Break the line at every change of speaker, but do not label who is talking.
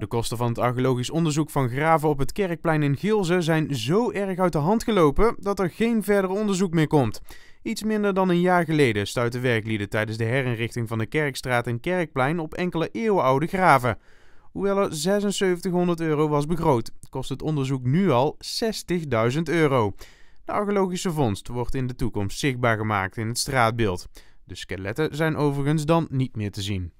De kosten van het archeologisch onderzoek van graven op het kerkplein in Geelze zijn zo erg uit de hand gelopen dat er geen verder onderzoek meer komt. Iets minder dan een jaar geleden stuiten werklieden tijdens de herinrichting van de Kerkstraat en Kerkplein op enkele eeuwenoude graven. Hoewel er 7600 euro was begroot, kost het onderzoek nu al 60.000 euro. De archeologische vondst wordt in de toekomst zichtbaar gemaakt in het straatbeeld. De skeletten zijn overigens dan niet meer te zien.